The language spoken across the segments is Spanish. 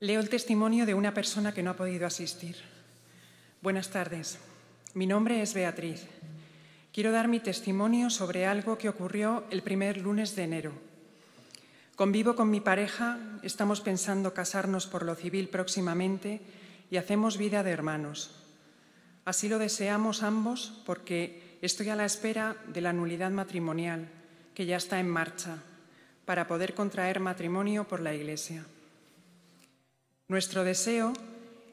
Leo el testimonio de una persona que no ha podido asistir. Buenas tardes. Mi nombre es Beatriz. Quiero dar mi testimonio sobre algo que ocurrió el primer lunes de enero. Convivo con mi pareja, estamos pensando casarnos por lo civil próximamente y hacemos vida de hermanos. Así lo deseamos ambos porque estoy a la espera de la nulidad matrimonial, que ya está en marcha, para poder contraer matrimonio por la Iglesia. Nuestro deseo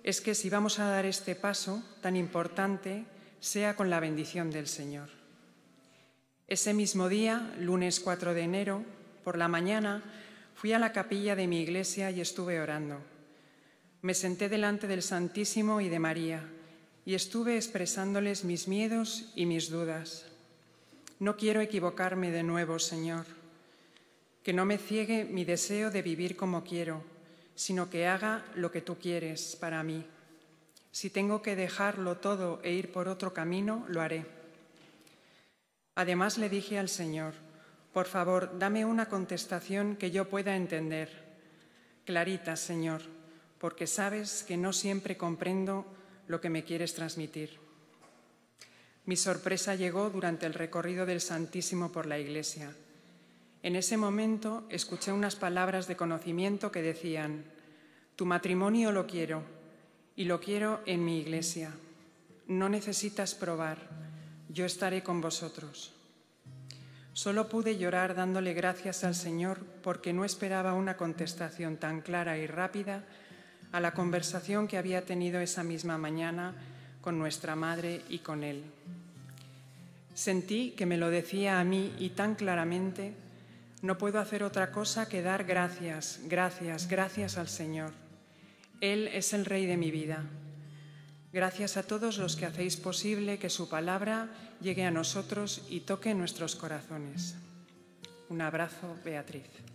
es que si vamos a dar este paso tan importante, sea con la bendición del Señor. Ese mismo día, lunes 4 de enero, por la mañana, fui a la capilla de mi iglesia y estuve orando. Me senté delante del Santísimo y de María y estuve expresándoles mis miedos y mis dudas. No quiero equivocarme de nuevo, Señor. Que no me ciegue mi deseo de vivir como quiero sino que haga lo que tú quieres para mí. Si tengo que dejarlo todo e ir por otro camino, lo haré. Además le dije al Señor, por favor, dame una contestación que yo pueda entender. Clarita, Señor, porque sabes que no siempre comprendo lo que me quieres transmitir. Mi sorpresa llegó durante el recorrido del Santísimo por la iglesia en ese momento escuché unas palabras de conocimiento que decían, tu matrimonio lo quiero y lo quiero en mi iglesia. No necesitas probar, yo estaré con vosotros. Solo pude llorar dándole gracias al Señor porque no esperaba una contestación tan clara y rápida a la conversación que había tenido esa misma mañana con nuestra madre y con él. Sentí que me lo decía a mí y tan claramente no puedo hacer otra cosa que dar gracias, gracias, gracias al Señor. Él es el Rey de mi vida. Gracias a todos los que hacéis posible que su palabra llegue a nosotros y toque nuestros corazones. Un abrazo, Beatriz.